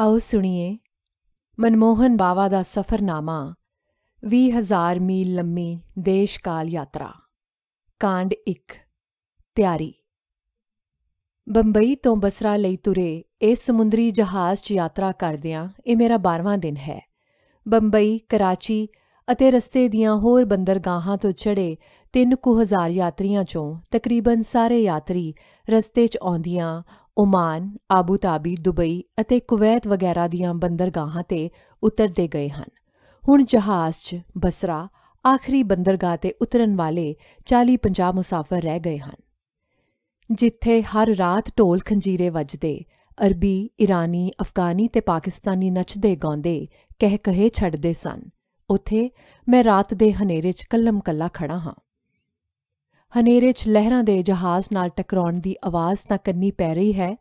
ਆਓ ਸੁਣੀਏ ਮਨਮੋਹਨ ਬਾਵਾ ਦਾ ਸਫ਼ਰਨਾਮਾ 20000 ਮੀਲ ਲੰਮੀ ਦੇਸ਼ ਕਾਲ ਯਾਤਰਾ ਕਾਂਡ 1 ਤਿਆਰੀ ਬੰਬਈ ਤੋਂ ਬਸਰਾ ਲਈ ਤੁਰੇ ਇਹ ਸਮੁੰਦਰੀ ਜਹਾਜ਼ 'ਚ ਯਾਤਰਾ ਕਰਦਿਆਂ ਇਹ ਮੇਰਾ 12ਵਾਂ ਦਿਨ ਹੈ ਬੰਬਈ ਕਰਾਚੀ ਅਤੇ ਰਸਤੇ ਦੀਆਂ ਹੋਰ ਬੰਦਰਗਾਹਾਂ ਤੋਂ ਚੜੇ 3 ਕੁ ਹਜ਼ਾਰ ਯਾਤਰੀਆਂ ਚੋਂ ਤਕਰੀਬਨ ਸਾਰੇ ਯਾਤਰੀ ਰਸਤੇ 'ਚ ਆਉਂਦੀਆਂ ਓਮਾਨ, ਆਬੂ ਧਾਬੀ, ਦੁਬਈ ਅਤੇ ਕੁਵੈਤ ਵਗੈਰਾ ਦੀਆਂ ਬੰਦਰਗਾਹਾਂ ਤੇ ਉਤਰਦੇ ਗਏ ਹਨ। ਹੁਣ ਜਹਾਜ਼ 'ਚ ਬਸਰਾ ਆਖਰੀ ਬੰਦਰਗਾਹ ਤੇ ਉਤਰਨ ਵਾਲੇ 40-50 ਮੁਸਾਫਰ ਰਹਿ ਗਏ ਹਨ। ਜਿੱਥੇ ਹਰ ਰਾਤ ਢੋਲ ਖੰਜੀਰੇ ਵੱਜਦੇ, ਅਰਬੀ, ਇਰਾਨੀ, ਅਫਗਾਨੀ ਤੇ ਪਾਕਿਸਤਾਨੀ ਨੱਚਦੇ ਗਾਉਂਦੇ ਕਹਿ ਕਹੇ ਛੱਡਦੇ ਸਨ। ਉਥੇ ਮੈਂ ਰਾਤ ਦੇ ਹਨੇਰੇ 'ਚ ਕੱਲਮ ਕੱਲਾ ਖੜਾ ਹਾਂ। ਹਨੇਰੇ 'ਚ ਲਹਿਰਾਂ ਦੇ ਜਹਾਜ਼ ਨਾਲ ਟਕਰਾਉਣ ਦੀ ਆਵਾਜ਼ ਤਾਂ ਕੰਨੀ ਪੈ ਰਹੀ ਹੈ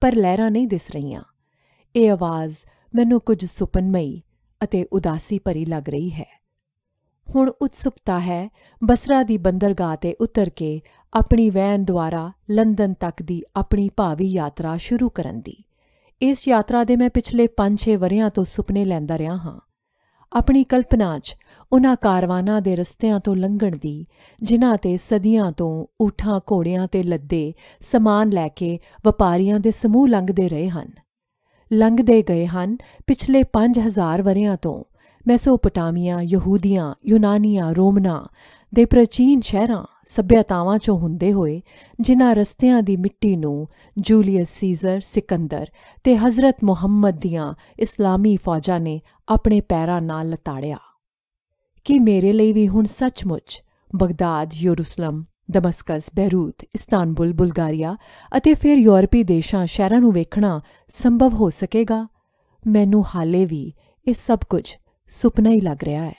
ਪਰ ਲਹਿਰਾਂ ਨਹੀਂ ਦਿਸ ਰਹੀਆਂ ਇਹ ਆਵਾਜ਼ ਮੈਨੂੰ ਕੁਝ ਸੁਪਨਮਈ ਅਤੇ ਉਦਾਸੀ ਭਰੀ ਲੱਗ ਰਹੀ ਹੈ ਹੁਣ ਉਤਸੁਕਤਾ ਹੈ ਬਸਰਾ ਦੀ ਬੰਦਰਗਾਹ ਤੇ ਉਤਰ ਕੇ ਆਪਣੀ ਵੈਨ ਦੁਆਰਾ ਲੰਡਨ ਤੱਕ ਦੀ ਆਪਣੀ ਭਾਵੀ ਯਾਤਰਾ ਸ਼ੁਰੂ ਕਰਨ ਦੀ ਇਸ ਯਾਤਰਾ ਦੇ ਮੈਂ ਪਿਛਲੇ 5-6 ਵਰਿਆਂ ਤੋਂ ਸੁਪਨੇ ਲੈਂਦਾ ਰਿਹਾ ਹਾਂ ਆਪਣੀ ਕਲਪਨਾ 'ਚ ਉਹਨਾਂ ਕਾਰਵਾਨਾਂ ਦੇ ਰਸਤਿਆਂ ਤੋਂ ਲੰਘਣ ਦੀ ਜਿਨ੍ਹਾਂ ਤੇ ਸਦੀਆਂ ਤੋਂ ਊਠਾਂ ਘੋੜਿਆਂ ਤੇ ਲੱਦੇ ਸਮਾਨ ਲੈ ਕੇ ਵਪਾਰੀਆਂ ਦੇ ਸਮੂਹ ਲੰਘਦੇ ਰਹੇ ਹਨ ਲੰਘਦੇ ਗਏ ਹਨ ਪਿਛਲੇ 5000 ਵਰਿਆਂ ਤੋਂ ਮੈਸੋਪੋਟਾਮੀਆ ਯਹੂਦੀਆਂ ਯੂਨਾਨੀਆਂ ਰੋਮਨਾ ਦੇ ਪ੍ਰਾਚੀਨ ਸ਼ਹਿਰਾਂ ਸਭਿਆਤਾਵਾਂ ਚੋਂ ਹੁੰਦੇ ਹੋਏ ਜਿਨ੍ਹਾਂ ਰਸਤਿਆਂ ਦੀ ਮਿੱਟੀ ਨੂੰ ਜੂਲੀਅਸ ਸੀਜ਼ਰ ਸਿਕੰਦਰ ਤੇ ਹਜ਼ਰਤ ਮੁਹੰਮਦ ਦੀਆਂ ਇਸਲਾਮੀ ਫੌਜਾਂ ਨੇ ਆਪਣੇ ਪੈਰਾਂ ਨਾਲ ਲਤਾੜਿਆ ਕਿ ਮੇਰੇ ਲਈ ਵੀ ਹੁਣ ਸੱਚਮੁੱਚ ਬਗਦਾਦ ਯਰੂਸ਼ਲਮ ਦਮਸਕਸ ਬੈਰੂਤ ਇਸਤਾਨਬੁਲ ਬੁਲਗਾਰੀਆ ਅਤੇ ਫਿਰ ਯੂਰਪੀ ਦੇਸ਼ਾਂ ਸ਼ਹਿਰਾਂ ਨੂੰ ਵੇਖਣਾ ਸੰਭਵ ਹੋ ਸਕੇਗਾ ਮੈਨੂੰ ਹਾਲੇ ਵੀ ਇਹ ਸਭ ਕੁਝ ਸੁਪਨਾ ਹੀ ਲੱਗ ਰਿਹਾ ਹੈ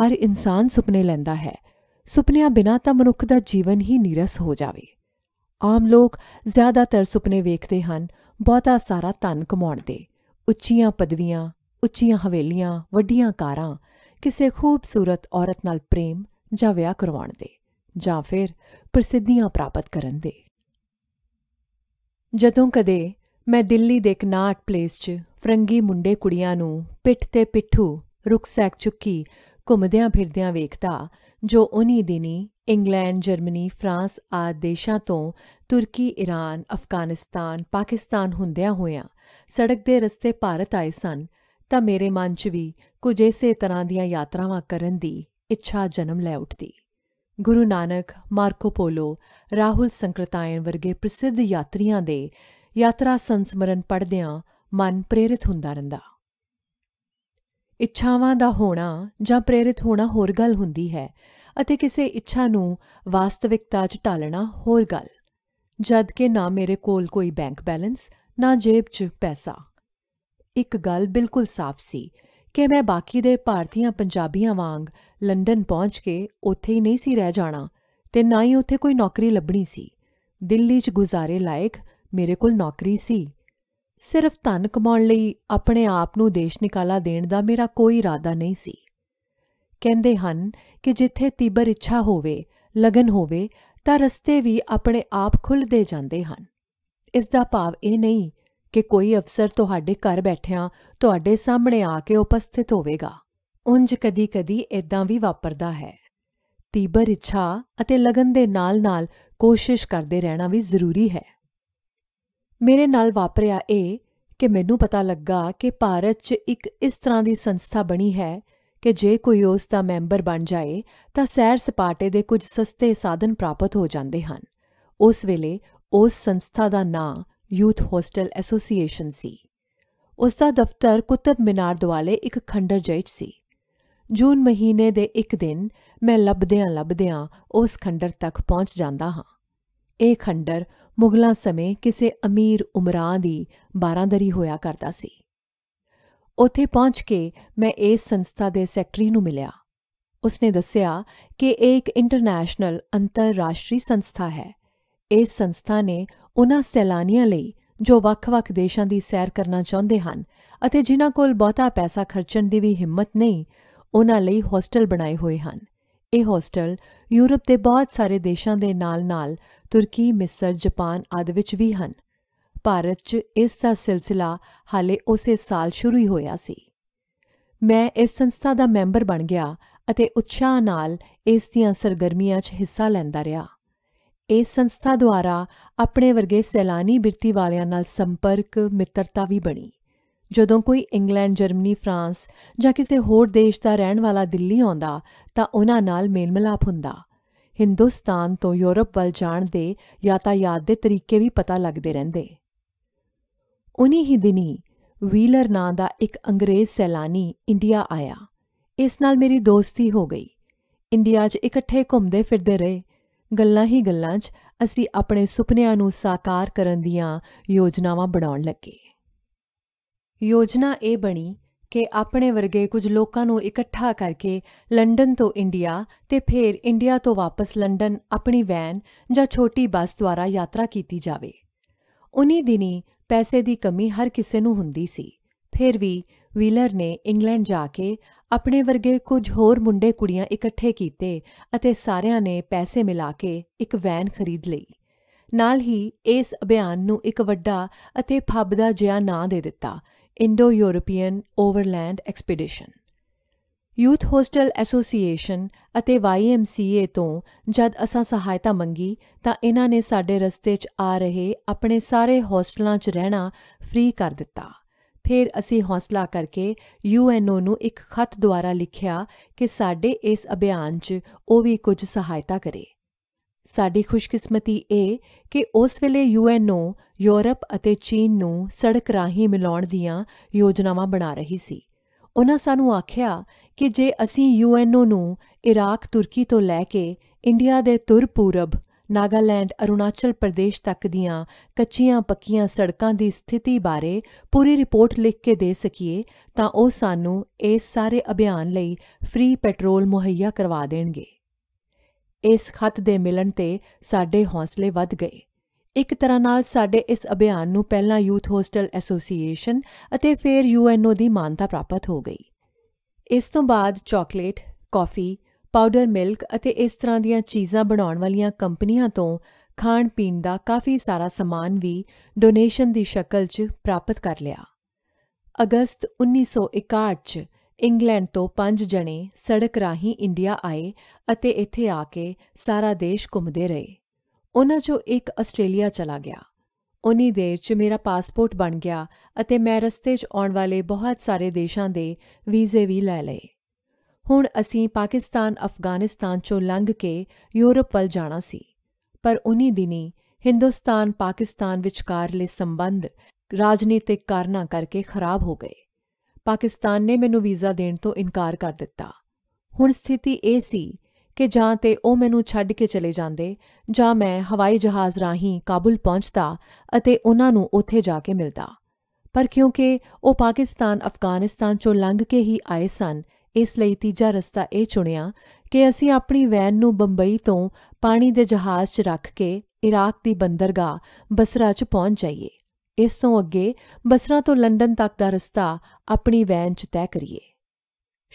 ਹਰ ਇਨਸਾਨ ਸੁਪਨੇ ਲੈਂਦਾ ਹੈ ਸੁਪਨਿਆਂ ਬਿਨਾ ਤਾਂ ਮਨੁੱਖ ਦਾ ਜੀਵਨ ਹੀ ਨੀਰਸ ਹੋ ਜਾਵੇ ਆਮ ਲੋਕ ਜ਼ਿਆਦਾਤਰ ਸੁਪਨੇ ਵੇਖਦੇ ਹਨ ਬਹੁਤਾ ਸਾਰਾ ਧਨ ਕਮਾਉਣ ਦੇ ਉੱਚੀਆਂ ਪਦਵੀਆਂ ਉੱਚੀਆਂ ਹਵੇਲੀਆਂ ਵੱਡੀਆਂ ਕਾਰਾਂ ਕਿਸੇ ਖੂਬਸੂਰਤ ਔਰਤ ਨਾਲ ਪ੍ਰੇਮ ਜਾਂ ਵਿਆਹ ਕਰਵਾਉਣ ਦੇ ਜਾਂ ਫਿਰ ਪ੍ਰਸਿੱਧੀਆਂ ਪ੍ਰਾਪਤ ਕਰਨ ਦੇ ਜਦੋਂ ਕਦੇ ਮੈਂ ਦਿੱਲੀ ਦੇ ਕਨਾਟ ਪਲੇਸ 'ਚ ਫਰੰਗੀ ਮੁੰਡੇ ਕੁੜੀਆਂ ਨੂੰ ਪਿੱਠ ਤੇ ਪਿੱਠੂ ਰੁਕਸੈਕ ਚੁੱਕੀ ਘੁੰਮਦਿਆਂ ਫਿਰਦਿਆਂ ਵੇਖਦਾ ਜੋ ਉਨੀ ਦਿਨੀ ਇੰਗਲੈਂਡ ਜਰਮਨੀ ਫਰਾਂਸ ਆਦ ਦੇਸ਼ਾਂ ਤੋਂ ਤੁਰਕੀ ਈਰਾਨ ਅਫਗਾਨਿਸਤਾਨ ਪਾਕਿਸਤਾਨ ਹੁੰਦਿਆਂ ਹੋਇਆਂ ਸੜਕ ਦੇ ਰਸਤੇ ਭਾਰਤ ਆਏ ਸਨ ਤਾਂ ਮੇਰੇ ਮਨ 'ਚ ਵੀ ਕੁਝ ਇਸੇ ਤਰ੍ਹਾਂ ਦੀਆਂ ਯਾਤਰਾਵਾਂ ਕਰਨ ਦੀ ਇੱਛਾ ਜਨਮ ਲੈ ਉੱਠਦੀ ਗੁਰੂ ਨਾਨਕ ਮਾਰਕੋ ਪੋਲੋ ਰਾਹੁਲ ਸੰਕ੍ਰਤਾਇਨ ਵਰਗੇ ਪ੍ਰਸਿੱਧ ਯਾਤਰੀਆਂ ਦੇ ਯਾਤਰਾ ਸੰਸਮਰਨ ਪੜਦਿਆਂ ਮਨ ਪ੍ਰੇਰਿਤ ਹੁੰਦਾ ਰਹਿੰਦਾ ਇੱਛਾਵਾਂ ਦਾ ਹੋਣਾ ਜਾਂ ਪ੍ਰੇਰਿਤ ਹੋਣਾ ਹੋਰ ਗੱਲ ਹੁੰਦੀ ਹੈ ਅਤੇ ਕਿਸੇ ਇੱਛਾ ਨੂੰ ਵਾਸਤਵਿਕਤਾ 'ਚ ਢਾਲਣਾ ਹੋਰ ਗੱਲ ਜਦ ਕਿ ਨਾ ਮੇਰੇ ਕੋਲ ਕੋਈ ਬੈਂਕ ਬੈਲੈਂਸ ਨਾ ਜੇਬ 'ਚ ਪੈਸਾ ਇੱਕ ਗੱਲ ਬਿਲਕੁਲ ਸਾਫ਼ ਸੀ ਕਿ ਮੈਂ ਬਾਕੀ ਦੇ ਭਾਰਤੀਆਂ ਪੰਜਾਬੀਆਂ ਵਾਂਗ ਲੰਡਨ ਪਹੁੰਚ ਕੇ ਉੱਥੇ ਹੀ ਨਹੀਂ ਸੀ ਰਹਿ ਜਾਣਾ ਤੇ ਨਾ ਹੀ ਉੱਥੇ ਕੋਈ ਨੌਕਰੀ ਲੱਭਣੀ ਸੀ ਦਿੱਲੀ 'ਚ ਗੁਜ਼ਾਰੇ ਲਾਇਕ ਮੇਰੇ ਕੋਲ ਨੌਕਰੀ ਸੀ ਸਿਰਫ ਧਨ ਕਮਾਉਣ ਲਈ ਆਪਣੇ ਆਪ ਨੂੰ ਦੇਸ਼ ਨਿਕਾਲਾ ਦੇਣ ਦਾ ਮੇਰਾ ਕੋਈ ਇਰਾਦਾ ਨਹੀਂ ਸੀ ਕਹਿੰਦੇ ਹਨ ਕਿ ਜਿੱਥੇ ਤੀਬਰ ਇੱਛਾ ਹੋਵੇ ਲਗਨ ਹੋਵੇ ਤਾਂ ਰਸਤੇ ਵੀ ਆਪਣੇ ਆਪ ਖੁੱਲਦੇ ਜਾਂਦੇ ਹਨ ਇਸ ਦਾ ਭਾਵ ਇਹ ਨਹੀਂ ਕਿ ਕੋਈ ਅਫਸਰ ਤੁਹਾਡੇ ਘਰ ਬੈਠਿਆਂ ਤੁਹਾਡੇ ਸਾਹਮਣੇ ਆ ਕੇ ਉਪਸਥਿਤ ਹੋਵੇਗਾ ਉੰਜ ਕਦੀ-ਕਦੀ ਇਦਾਂ ਵੀ ਵਾਪਰਦਾ ਹੈ ਤੀਬਰ ਇੱਛਾ ਅਤੇ ਲਗਨ ਦੇ ਨਾਲ-ਨਾਲ ਕੋਸ਼ਿਸ਼ ਕਰਦੇ ਰਹਿਣਾ ਵੀ ਜ਼ਰੂਰੀ ਹੈ ਮੇਰੇ ਨਾਲ ਵਾਪਰਿਆ ਇਹ ਕਿ ਮੈਨੂੰ ਪਤਾ ਲੱਗਾ ਕਿ ਭਾਰਤ 'ਚ ਇੱਕ ਇਸ ਤਰ੍ਹਾਂ ਦੀ ਸੰਸਥਾ ਬਣੀ ਹੈ ਕਿ ਜੇ ਕੋਈ ਉਸ ਦਾ ਮੈਂਬਰ ਬਣ ਜਾਏ ਤਾਂ ਸੈਰ ਸਪਾਟੇ ਦੇ ਕੁਝ ਸਸਤੇ ਸਾਧਨ ਪ੍ਰਾਪਤ ਹੋ ਜਾਂਦੇ ਹਨ ਉਸ ਵੇਲੇ ਉਸ ਸੰਸਥਾ ਦਾ ਨਾਂ ਯੂਥ ਹੋਸਟਲ ਐਸੋਸੀਏਸ਼ਨ ਸੀ ਉਸ ਦਾ ਦਫ਼ਤਰ ਕੁਤਬ ਮਿਨਾਰ ਦੁਆਲੇ ਇੱਕ ਖੰਡਰ ਜਿਹੇ ਸੀ ਜੂਨ ਮਹੀਨੇ ਦੇ ਇੱਕ ਦਿਨ ਮੈਂ ਲੱਭਦਿਆਂ ਲੱਭਦਿਆਂ ਉਸ ਖੰਡਰ ਤੱਕ ਪਹੁੰਚ ਜਾਂਦਾ ਹਾਂ ਇਹ ਖੰਡਰ ਮੁਗਲਾਂ ਸਮੇਂ ਕਿਸੇ ਅਮੀਰ ਉਮਰਾਂ ਦੀ ਬਾਰਾਂਦਰੀ ਹੋਇਆ ਕਰਦਾ ਸੀ ਉੱਥੇ ਪਹੁੰਚ ਕੇ ਮੈਂ ਇਸ ਸੰਸਥਾ ਦੇ ਸੈਕਟਰੀ ਨੂੰ ਮਿਲਿਆ ਉਸਨੇ ਦੱਸਿਆ ਕਿ ਇਹ ਇੱਕ ਇੰਟਰਨੈਸ਼ਨਲ ਅੰਤਰਰਾਸ਼ਟਰੀ ਸੰਸਥਾ ਹੈ ਇਸ ਸੰਸਥਾ ਨੇ ਉਹਨਾਂ ਸੈਲਾਨੀਆਂ ਲਈ ਜੋ ਵੱਖ-ਵੱਖ ਦੇਸ਼ਾਂ ਦੀ ਸੈਰ ਕਰਨਾ ਚਾਹੁੰਦੇ ਹਨ ਅਤੇ ਜਿਨ੍ਹਾਂ ਕੋਲ ਬਹੁਤਾ ਪੈਸਾ ਖਰਚਣ ਦੀ ਵੀ ਹਿੰਮਤ ਨਹੀਂ ਉਹਨਾਂ ਲਈ ਹੋਸਟਲ ਬਣਾਏ ਹੋਏ ਹਨ ਇਹ ਹੋਸਟਲ ਯੂਰਪ ਦੇ ਬਹੁਤ ਸਾਰੇ ਦੇਸ਼ਾਂ ਦੇ ਨਾਲ-ਨਾਲ ਤੁਰਕੀ, ਮਿਸਰ, ਜਾਪਾਨ ਆਦਿ ਵਿੱਚ ਵੀ ਹਨ। ਭਾਰਤ 'ਚ ਇਸ ਦਾ ਸਿਲਸਿਲਾ ਹਾਲੇ ਉਸੇ ਸਾਲ ਸ਼ੁਰੂ ਹੀ ਹੋਇਆ ਸੀ। ਮੈਂ ਇਸ ਸੰਸਥਾ ਦਾ ਮੈਂਬਰ ਬਣ ਗਿਆ ਅਤੇ ਉਤਸ਼ਾਹ ਨਾਲ ਇਸ ਦੀਆਂ ਸਰਗਰਮੀਆਂ 'ਚ ਹਿੱਸਾ ਲੈਂਦਾ ਰਿਹਾ। ਇਸ ਸੰਸਥਾ ਦੁਆਰਾ ਆਪਣੇ ਵਰਗੇ ਸੈਲਾਨੀ ਬਿਰਤੀ ਵਾਲਿਆਂ ਨਾਲ ਸੰਪਰਕ, ਮਿੱਤਰਤਾ ਵੀ ਬਣੀ। ਜਦੋਂ ਕੋਈ ਇੰਗਲੈਂਡ ਜਰਮਨੀ ਫਰਾਂਸ ਜਾਂ ਕਿਸੇ ਹੋਰ ਦੇਸ਼ ਦਾ ਰਹਿਣ ਵਾਲਾ ਦਿੱਲੀ ਆਉਂਦਾ ਤਾਂ ਉਹਨਾਂ ਨਾਲ ਮੇਲ ਹੁੰਦਾ ਹਿੰਦੁਸਤਾਨ ਤੋਂ ਯੂਰਪ ਵੱਲ ਜਾਣ ਦੇ ਯਾਤਾਯਾਤ ਦੇ ਤਰੀਕੇ ਵੀ ਪਤਾ ਲੱਗਦੇ ਰਹਿੰਦੇ ਉਨੀ ਹੀ ਦਿਨੀ ਵੀਲਰ ਨਾਂ ਦਾ ਇੱਕ ਅੰਗਰੇਜ਼ ਸੈਲਾਨੀ ਇੰਡੀਆ ਆਇਆ ਇਸ ਨਾਲ ਮੇਰੀ ਦੋਸਤੀ ਹੋ ਗਈ ਇੰਡੀਆ 'ਚ ਇਕੱਠੇ ਘੁੰਮਦੇ ਫਿਰਦੇ ਰਹੇ ਗੱਲਾਂ ਹੀ ਗੱਲਾਂ 'ਚ ਅਸੀਂ ਆਪਣੇ ਸੁਪਨਿਆਂ ਨੂੰ ਸਾਕਾਰ ਕਰਨ ਦੀਆਂ ਯੋਜਨਾਵਾਂ ਬਣਾਉਣ ਲੱਗੇ ਯੋਜਨਾ ਇਹ ਬਣੀ ਕਿ ਆਪਣੇ ਵਰਗੇ ਕੁਝ ਲੋਕਾਂ ਨੂੰ ਇਕੱਠਾ ਕਰਕੇ ਲੰਡਨ ਤੋਂ ਇੰਡੀਆ ਤੇ ਫਿਰ ਇੰਡੀਆ ਤੋਂ ਵਾਪਸ ਲੰਡਨ ਆਪਣੀ ਵੈਨ ਜਾਂ ਛੋਟੀ ਬੱਸ ਦੁਆਰਾ ਯਾਤਰਾ ਕੀਤੀ ਜਾਵੇ ਉਨੀ ਦਿਨੀ ਪੈਸੇ ਦੀ ਕਮੀ ਹਰ ਕਿਸੇ ਨੂੰ ਹੁੰਦੀ ਸੀ ਫਿਰ ਵੀ ਵੀਲਰ ਨੇ ਇੰਗਲੈਂਡ ਜਾ ਕੇ ਆਪਣੇ ਵਰਗੇ ਕੁਝ ਹੋਰ ਮੁੰਡੇ ਕੁੜੀਆਂ ਇਕੱਠੇ ਕੀਤੇ ਅਤੇ ਸਾਰਿਆਂ ਨੇ ਪੈਸੇ ਮਿਲਾ ਕੇ ਇੱਕ ਵੈਨ ਖਰੀਦ ਲਈ ਨਾਲ ਹੀ ਇਸ ਅਭਿਆਨ ਨੂੰ ਇੱਕ ਵੱਡਾ ਅਤੇ ਫੱਬਦਾ ਜਿਹਾ ਨਾਂ ਦੇ ਦਿੱਤਾ Indo European overland expedition youth hostel association ਅਤੇ YMCA ਤੋਂ ਜਦ ਅਸਾਂ ਸਹਾਇਤਾ ਮੰਗੀ ਤਾਂ ਇਹਨਾਂ ਨੇ ਸਾਡੇ ਰਸਤੇ 'ਚ ਆ ਰਹੇ ਆਪਣੇ ਸਾਰੇ ਹੋਸਟਲਾਂ 'ਚ ਰਹਿਣਾ ਫ੍ਰੀ ਕਰ ਦਿੱਤਾ ਫਿਰ ਅਸੀਂ ਹੌਸਲਾ ਕਰਕੇ UNO ਨੂੰ ਇੱਕ ਖੱਤ ਦੁਆਰਾ ਲਿਖਿਆ ਕਿ ਸਾਡੇ ਇਸ ਅਭਿਆਨ 'ਚ ਉਹ ਵੀ ਕੁਝ ਸਹਾਇਤਾ ਕਰੇ ਸਾਡੀ ਖੁਸ਼ਕਿਸਮਤੀ ਇਹ ਕਿ ਉਸ ਵੇਲੇ ਯੂਐਨਓ ਯੂਰਪ ਅਤੇ ਚੀਨ ਨੂੰ ਸੜਕ ਰਾਹੀਂ ਮਿਲਾਉਣ ਦੀਆਂ ਯੋਜਨਾਵਾਂ ਬਣਾ ਰਹੀ ਸੀ ਉਹਨਾਂ ਸਾਨੂੰ ਆਖਿਆ ਕਿ ਜੇ ਅਸੀਂ ਯੂਐਨਓ ਨੂੰ ਇਰਾਕ ਤੁਰਕੀ ਤੋਂ ਲੈ ਕੇ ਇੰਡੀਆ ਦੇ ਤੁਰ ਪੂਰਬ ਨਾਗਾਲੈਂਡ ਅਰੁਣਾਚਲ ਪ੍ਰਦੇਸ਼ ਤੱਕ ਦੀਆਂ ਕੱਚੀਆਂ ਪੱਕੀਆਂ ਸੜਕਾਂ ਦੀ ਸਥਿਤੀ ਬਾਰੇ ਪੂਰੀ ਰਿਪੋਰਟ ਲਿਖ ਕੇ ਦੇ ਸਕੀਏ ਤਾਂ ਉਹ ਸਾਨੂੰ ਇਸ ਸਾਰੇ ਅਭਿਆਨ ਲਈ ਫ੍ਰੀ ਪੈਟਰੋਲ ਮੁਹੱਈਆ ਕਰਵਾ ਦੇਣਗੇ ਇਸ ਖਤ ਦੇ ਮਿਲਣ ਤੇ ਸਾਡੇ ਹੌਸਲੇ ਵੱਧ ਗਏ ਇੱਕ ਤਰ੍ਹਾਂ ਨਾਲ ਸਾਡੇ ਇਸ ਅਭਿਆਨ ਨੂੰ ਪਹਿਲਾਂ ਯੂਥ ਹੋਸਟਲ ਐਸੋਸੀਏਸ਼ਨ ਅਤੇ ਫਿਰ ਯੂਐਨਓ ਦੀ ਮਾਨਤਾ ਪ੍ਰਾਪਤ ਹੋ ਗਈ ਇਸ ਤੋਂ ਬਾਅਦ ਚਾਕਲੇਟ ਕਾਫੀ ਪਾਊਡਰ ਮਿਲਕ ਅਤੇ ਇਸ ਤਰ੍ਹਾਂ ਦੀਆਂ ਚੀਜ਼ਾਂ ਬਣਾਉਣ ਵਾਲੀਆਂ ਕੰਪਨੀਆਂ ਤੋਂ ਖਾਣ ਪੀਣ ਦਾ ਕਾਫੀ ਸਾਰਾ ਸਮਾਨ ਵੀ ਡੋਨੇਸ਼ਨ ਦੀ ਸ਼ਕਲ 'ਚ ਪ੍ਰਾਪਤ ਕਰ ਲਿਆ ਅਗਸਤ 1961 'ਚ ਇੰਗਲੈਂਡ ਤੋਂ 5 ਜਣੇ ਸੜਕ ਰਾਹੀਂ ਇੰਡੀਆ ਆਏ ਅਤੇ ਇੱਥੇ ਆ ਕੇ ਸਾਰਾ ਦੇਸ਼ ਘੁੰਮਦੇ ਰਹੇ ਉਹਨਾਂ ਚੋਂ ਇੱਕ ਆਸਟ੍ਰੇਲੀਆ ਚਲਾ ਗਿਆ ਉਨੀ ਦੇਰ 'ਚ ਮੇਰਾ ਪਾਸਪੋਰਟ ਬਣ ਗਿਆ ਅਤੇ ਮੈਂ ਰਸਤੇ 'ਚ ਆਉਣ ਵਾਲੇ ਬਹੁਤ ਸਾਰੇ ਦੇਸ਼ਾਂ ਦੇ ਵੀਜ਼ੇ ਵੀ ਲੈ ਲਏ ਹੁਣ ਅਸੀਂ ਪਾਕਿਸਤਾਨ ਅਫਗਾਨਿਸਤਾਨ 'ਚੋਂ ਲੰਘ ਕੇ ਯੂਰਪ ਵੱਲ ਜਾਣਾ ਸੀ ਪਰ ਉਨੀ ਦਿਨੀ ਹਿੰਦੁਸਤਾਨ ਪਾਕਿਸਤਾਨ ਵਿਚਕਾਰਲੇ ਸੰਬੰਧ ਰਾਜਨੀਤਿਕ ਕਾਰਨਾਂ ਕਰਕੇ ਖਰਾਬ ਹੋ ਗਏ ਪਾਕਿਸਤਾਨ ਨੇ ਮੈਨੂੰ ਵੀਜ਼ਾ ਦੇਣ ਤੋਂ ਇਨਕਾਰ ਕਰ ਦਿੱਤਾ ਹੁਣ ਸਥਿਤੀ ਇਹ ਸੀ ਕਿ ਜਾਂ ਤੇ ਉਹ ਮੈਨੂੰ ਛੱਡ ਕੇ ਚਲੇ ਜਾਂਦੇ ਜਾਂ ਮੈਂ ਹਵਾਈ ਜਹਾਜ਼ ਰਾਹੀਂ ਕਾਬੁਲ ਪਹੁੰਚਦਾ ਅਤੇ ਉਹਨਾਂ ਨੂੰ ਉੱਥੇ ਜਾ ਕੇ ਮਿਲਦਾ ਪਰ ਕਿਉਂਕਿ ਉਹ ਪਾਕਿਸਤਾਨ ਅਫਗਾਨਿਸਤਾਨ ਚੋਂ ਲੰਘ ਕੇ ਹੀ ਆਏ ਸਨ ਇਸ ਲਈ ਤੀਜਾ ਰਸਤਾ ਇਹ ਚੁਣਿਆ ਕਿ ਅਸੀਂ ਆਪਣੀ ਵੈਨ ਨੂੰ ਬੰਬਈ ਤੋਂ ਪਾਣੀ ਦੇ ਜਹਾਜ਼ 'ਚ ਰੱਖ ਕੇ ਇਰਾਕ ਦੀ ਬੰਦਰਗਾਹ ਬਸਰਾ 'ਚ ਪਹੁੰਚ ਜਾਈਏ ਇਸ ਤੋਂ ਅੱਗੇ ਬਸਰਾ ਤੋਂ ਲੰਡਨ ਤੱਕ ਦਾ ਰਸਤਾ ਆਪਣੀ ਵੈਨ 'ਚ ਤੈਅ ਕਰੀਏ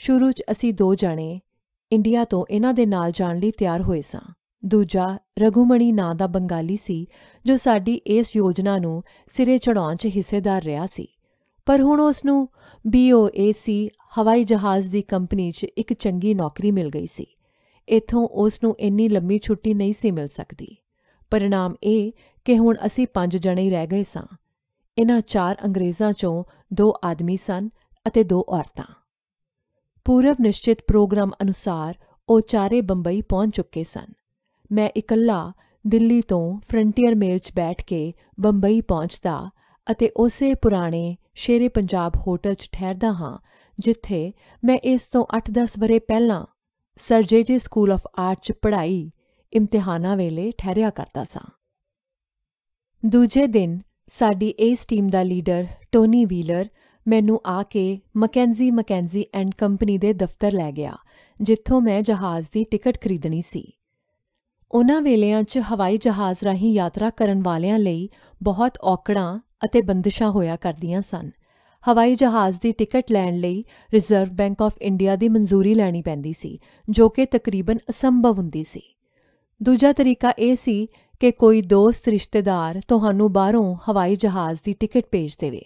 ਸ਼ੁਰੂ 'ਚ ਅਸੀਂ ਦੋ ਜਾਣੇ ਇੰਡੀਆ ਤੋਂ ਇਹਨਾਂ ਦੇ ਨਾਲ ਜਾਣ ਲਈ ਤਿਆਰ ਹੋਏ ਸਾਂ ਦੂਜਾ ਰਘੂਮਣੀ ਨਾਂ ਦਾ ਬੰਗਾਲੀ ਸੀ ਜੋ ਸਾਡੀ ਇਸ ਯੋਜਨਾ ਨੂੰ ਸਿਰੇ ਚੜਾਉਣ 'ਚ ਹਿੱਸੇਦਾਰ ਰਿਹਾ ਸੀ ਪਰ ਹੁਣ ਉਸ ਨੂੰ BOAC ਹਵਾਈ ਜਹਾਜ਼ ਦੀ ਕੰਪਨੀ 'ਚ ਇੱਕ ਚੰਗੀ ਨੌਕਰੀ ਮਿਲ ਗਈ ਸੀ ਇਥੋਂ ਉਸ ਨੂੰ ਇੰਨੀ ਲੰਮੀ ਛੁੱਟੀ ਨਹੀਂ ਸੀ ਮਿਲ ਸਕਦੀ ਪਰਿਣਾਮ ਇਹ ਕਿ ਹੁਣ ਅਸੀਂ ਪੰਜ ਜਣੇ ਹੀ ਰਹਿ ਗਏ ਸਾਂ ਇਹਨਾਂ ਚਾਰ ਅੰਗਰੇਜ਼ਾਂ ਚੋਂ ਦੋ ਆਦਮੀ ਸਨ ਅਤੇ ਦੋ ਔਰਤਾਂ ਪੂਰਵ ਨਿਸ਼ਚਿਤ ਪ੍ਰੋਗਰਾਮ ਅਨੁਸਾਰ ਉਹ ਚਾਰੇ ਬੰਬਈ ਪਹੁੰਚ ਚੁੱਕੇ ਸਨ ਮੈਂ ਇਕੱਲਾ ਦਿੱਲੀ ਤੋਂ ਫਰੰਟੀਅਰ ਮੇਲ 'ਚ ਬੈਠ ਕੇ ਬੰਬਈ ਪਹੁੰਚਦਾ ਅਤੇ ਉਸੇ ਪੁਰਾਣੇ ਸ਼ੇਰੇ ਪੰਜਾਬ ਹੋਟਲ 'ਚ ਠਹਿਰਦਾ ਹਾਂ ਜਿੱਥੇ ਮੈਂ ਇਸ ਤੋਂ 8-10 ਬਰੇ ਪਹਿਲਾਂ ਸਰਜੇਜੇ ਸਕੂਲ ਆਫ ਆਰਟ 'ਚ ਪੜ੍ਹਾਈ ਇਮਤਿਹਾਨਾਂ ਵੇਲੇ ਠਹਿਰਿਆ ਕਰਦਾ ਸਾਂ ਦੂਜੇ ਦਿਨ ਸਾਡੀ ਇਸ ਟੀਮ ਦਾ ਲੀਡਰ ਟੋਨੀ ਵੀਲਰ ਮੈਨੂੰ ਆ ਕੇ ਮਕੈਂਜੀ ਮਕੈਂਜੀ ਐਂਡ ਕੰਪਨੀ ਦੇ ਦਫ਼ਤਰ ਲੈ ਗਿਆ ਜਿੱਥੋਂ ਮੈਂ ਜਹਾਜ਼ ਦੀ ਟਿਕਟ ਖਰੀਦਣੀ ਸੀ ਉਹਨਾਂ ਵੇਲਿਆਂ 'ਚ ਹਵਾਈ ਜਹਾਜ਼ ਰਾਹੀਂ ਯਾਤਰਾ ਕਰਨ ਵਾਲਿਆਂ ਲਈ ਬਹੁਤ ਔਕੜਾਂ ਅਤੇ ਬੰਦਸ਼ਾਂ ਹੋਇਆ ਕਰਦੀਆਂ ਸਨ ਹਵਾਈ ਜਹਾਜ਼ ਦੀ ਟਿਕਟ ਲੈਣ ਲਈ ਰਿਜ਼ਰਵ ਬੈਂਕ ਆਫ ਇੰਡੀਆ ਦੀ ਮਨਜ਼ੂਰੀ ਲੈਣੀ ਪੈਂਦੀ ਸੀ ਜੋ ਕਿ ਤਕਰੀਬਨ ਅਸੰਭਵ ਹੁੰਦੀ ਸੀ ਦੂਜਾ ਤਰੀਕਾ ਇਹ ਸੀ ਕਿ ਕੋਈ ਦੋਸਤ ਰਿਸ਼ਤੇਦਾਰ ਤੁਹਾਨੂੰ ਬਾਹਰੋਂ ਹਵਾਈ ਜਹਾਜ਼ ਦੀ ਟਿਕਟ ਭੇਜ ਦੇਵੇ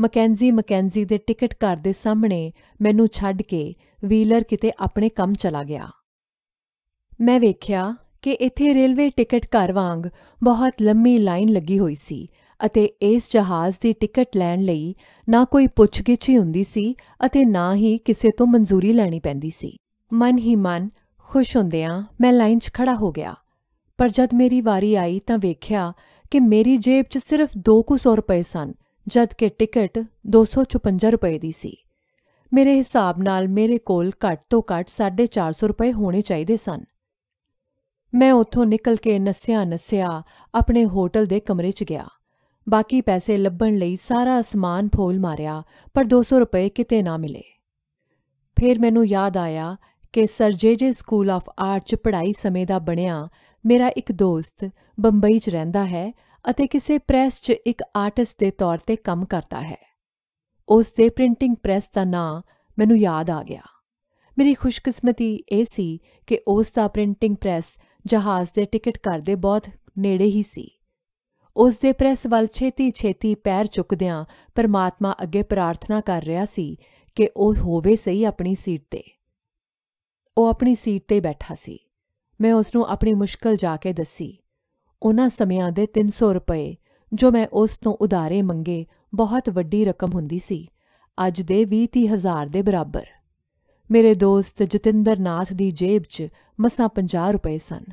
ਮਕੈਂਜੀ ਮਕੈਂਜੀ ਦੇ ਟਿਕਟ ਘਰ ਦੇ ਸਾਹਮਣੇ ਮੈਨੂੰ ਛੱਡ ਕੇ ਵੀਲਰ ਕਿਤੇ ਆਪਣੇ ਕੰਮ ਚਲਾ ਗਿਆ ਮੈਂ ਵੇਖਿਆ ਕਿ ਇੱਥੇ ਰੇਲਵੇ ਟਿਕਟ ਘਰ ਵਾਂਗ ਬਹੁਤ ਲੰਮੀ ਲਾਈਨ ਲੱਗੀ ਹੋਈ ਸੀ ਅਤੇ ਇਸ ਜਹਾਜ਼ ਦੀ ਟਿਕਟ ਲੈਣ ਲਈ ਨਾ ਕੋਈ ਪੁੱਛਗਿੱਛ ਹੀ ਹੁੰਦੀ ਸੀ ਅਤੇ ਨਾ ਹੀ ਕਿਸੇ ਤੋਂ ਮਨਜ਼ੂਰੀ ਲੈਣੀ ਪੈਂਦੀ ਸੀ ਮਨ ਹੀ ਮਨ ਖੁਸ਼ ਹੁੰਦਿਆਂ ਮੈਂ ਲਾਈਨ 'ਚ ਖੜਾ ਹੋ ਗਿਆ ਪਰ ਜਦ ਮੇਰੀ ਵਾਰੀ ਆਈ ਤਾਂ ਵੇਖਿਆ ਕਿ ਮੇਰੀ ਜੇਬ 'ਚ ਸਿਰਫ 2 ਕੁ ਸੌ ਰੁਪਏ ਸਨ ਜਦ ਕਿ ਟਿਕਟ 256 ਰੁਪਏ ਦੀ ਸੀ ਮੇਰੇ ਹਿਸਾਬ ਨਾਲ ਮੇਰੇ ਕੋਲ ਘੱਟ ਤੋਂ ਘੱਟ 450 ਰੁਪਏ ਹੋਣੇ ਚਾਹੀਦੇ ਸਨ ਮੈਂ ਉੱਥੋਂ ਨਿਕਲ ਕੇ ਨਸਿਆ ਨਸਿਆ ਆਪਣੇ ਹੋਟਲ ਦੇ ਕਮਰੇ 'ਚ ਗਿਆ ਬਾਕੀ ਪੈਸੇ ਲੱਭਣ ਲਈ ਸਾਰਾ ਅਸਮਾਨ ਫੋਲ ਮਾਰਿਆ ਪਰ 200 ਰੁਪਏ ਕਿਤੇ ਨਾ ਮਿਲੇ ਫਿਰ ਮੈਨੂੰ ਯਾਦ ਆਇਆ ਕਿ ਸਰਜੇਜੇ ਸਕੂਲ ਆਫ ਆਰਟ 'ਚ ਪੜ੍ਹਾਈ ਸਮੇਂ ਦਾ ਬਣਿਆ ਮੇਰਾ ਇੱਕ ਦੋਸਤ ਬੰਬਈ 'ਚ ਰਹਿੰਦਾ ਹੈ ਅਤੇ ਕਿਸੇ ਪ੍ਰੈਸ 'ਚ ਇੱਕ ਆਰਟਿਸਟ ਦੇ ਤੌਰ ਤੇ ਕੰਮ ਕਰਦਾ ਹੈ। ਉਸ ਦੇ ਪ੍ਰਿੰਟਿੰਗ ਪ੍ਰੈਸ ਦਾ ਨਾਮ ਮੈਨੂੰ ਯਾਦ ਆ ਗਿਆ। ਮੇਰੀ ਖੁਸ਼ਕਿਸਮਤੀ ਇਹ ਸੀ ਕਿ ਉਸ ਦਾ ਪ੍ਰਿੰਟਿੰਗ ਪ੍ਰੈਸ ਜਹਾਜ਼ ਦੇ ਟਿਕਟ ਘਰ ਦੇ ਬਹੁਤ ਨੇੜੇ ਹੀ ਸੀ। ਉਸ ਦੇ ਪ੍ਰੈਸ ਵੱਲ ਛੇਤੀ-ਛੇਤੀ ਪੈਰ ਚੁੱਕਦਿਆਂ ਪਰਮਾਤਮਾ ਅੱਗੇ ਪ੍ਰਾਰਥਨਾ ਕਰ ਰਿਹਾ ਸੀ ਕਿ ਉਹ ਹੋਵੇ ਸਹੀ ਆਪਣੀ ਸੀਟ ਤੇ। ਉਹ ਆਪਣੀ ਸੀਟ ਤੇ ਬੈਠਾ ਸੀ। ਮੈਂ ਉਸ ਨੂੰ ਆਪਣੀ ਮੁਸ਼ਕਲ ਜਾ ਕੇ ਦੱਸੀ ਉਹਨਾਂ ਸਮਿਆਂ ਦੇ 300 ਰੁਪਏ ਜੋ ਮੈਂ ਉਸ ਤੋਂ ਉਧਾਰੇ ਮੰਗੇ ਬਹੁਤ ਵੱਡੀ ਰਕਮ ਹੁੰਦੀ ਸੀ ਅੱਜ ਦੇ 20 ਹਜ਼ਾਰ ਦੇ ਬਰਾਬਰ ਮੇਰੇ ਦੋਸਤ ਜਤਿੰਦਰਨਾਥ ਦੀ ਜੇਬ 'ਚ ਮਸਾਂ 50 ਰੁਪਏ ਸਨ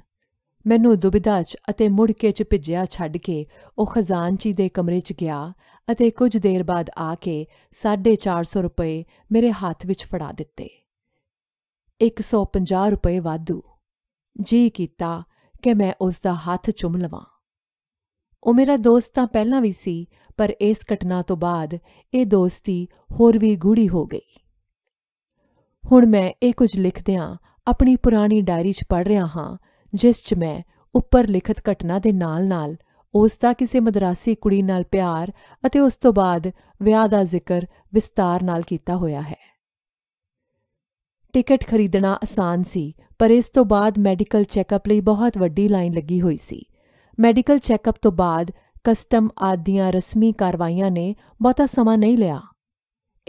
ਮੈਨੂੰ ਦੁਬਿਧਾ 'ਚ ਅਤੇ ਮੁੜ ਕੇ 'ਚ ਭਿੱਜਿਆ ਛੱਡ ਕੇ ਉਹ ਖਜ਼ਾਨਚੀ ਦੇ ਕਮਰੇ 'ਚ ਗਿਆ ਅਤੇ ਕੁਝ ਦੇਰ ਬਾਅਦ ਆ ਕੇ 450 ਰੁਪਏ ਮੇਰੇ ਹੱਥ ਵਿੱਚ ਫੜਾ ਦਿੱਤੇ 150 ਰੁਪਏ ਵਾਧੂ ਜੀ ਕੀਤਾ ਕਿ ਮੈਂ ਉਸ ਦਾ ਹੱਥ ਚੁੰਮ ਲਵਾਂ ਉਹ ਮੇਰਾ ਦੋਸਤ ਤਾਂ ਪਹਿਲਾਂ ਵੀ ਸੀ ਪਰ ਇਸ ਘਟਨਾ ਤੋਂ ਬਾਅਦ ਇਹ ਦੋਸਤੀ ਹੋਰ ਵੀ ਗੂੜੀ ਹੋ ਗਈ ਹੁਣ ਮੈਂ ਇਹ ਕੁਝ ਲਿਖਦਿਆਂ ਆਪਣੀ ਪੁਰਾਣੀ ਡਾਇਰੀ 'ਚ ਪੜ ਰਿਹਾ ਹਾਂ ਜਿਸ 'ਚ ਮੈਂ ਉੱਪਰ ਲਿਖਤ ਘਟਨਾ ਦੇ ਨਾਲ-ਨਾਲ ਉਸ ਦਾ ਕਿਸੇ ਮਦਰਾਸੀ ਕੁੜੀ ਨਾਲ ਪਿਆਰ ਅਤੇ ਉਸ ਤੋਂ ਬਾਅਦ ਵਿਆਹ ਦਾ ਜ਼ਿਕਰ ਵਿਸਤਾਰ ਨਾਲ ਕੀਤਾ ਹੋਇਆ ਹੈ ਟਿਕਟ ਖਰੀਦਣਾ ਆਸਾਨ ਸੀ ਪਰ ਇਸ ਤੋਂ ਬਾਅਦ ਮੈਡੀਕਲ ਚੈੱਕਅਪ ਲਈ ਬਹੁਤ ਵੱਡੀ ਲਾਈਨ ਲੱਗੀ ਹੋਈ ਸੀ ਮੈਡੀਕਲ ਚੈੱਕਅਪ ਤੋਂ ਬਾਅਦ ਕਸਟਮ ਆਦੀਆਂ ਰਸਮੀ ਕਾਰਵਾਈਆਂ ਨੇ ਬਹੁਤਾ ਸਮਾਂ ਨਹੀਂ ਲਿਆ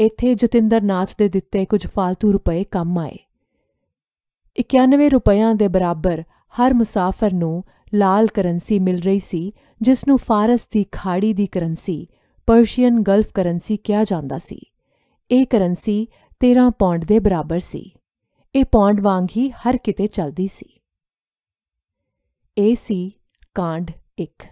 ਇੱਥੇ ਜਤਿੰਦਰਨਾਥ ਦੇ ਦਿੱਤੇ ਕੁਝ ਫਾਲਤੂ ਰੁਪਏ ਕੰਮ ਆਏ 91 ਰੁਪਿਆਂ ਦੇ ਬਰਾਬਰ ਹਰ ਮੁਸਾਫਰ ਨੂੰ ਲਾਲ ਕਰੰਸੀ ਮਿਲ ਰਹੀ ਸੀ ਜਿਸ ਨੂੰ ਫਾਰਸ ਦੀ ਖਾੜੀ ਦੀ ਕਰੰਸੀ ਪਰਸ਼ੀਅਨ ਗਲਫ ਕਰੰਸੀ ਕਿਹਾ ਜਾਂਦਾ ਸੀ ਇਹ ਕਰੰਸੀ 13 ਪੌਂਡ ਦੇ ਬਰਾਬਰ ਸੀ ਇਹ ਪੌਂਡ ਵਾਂਗ ਹੀ ਹਰ ਕਿਤੇ ਚਲਦੀ ਸੀ ਇਹ ਸੀ ਕਾਂਡ 1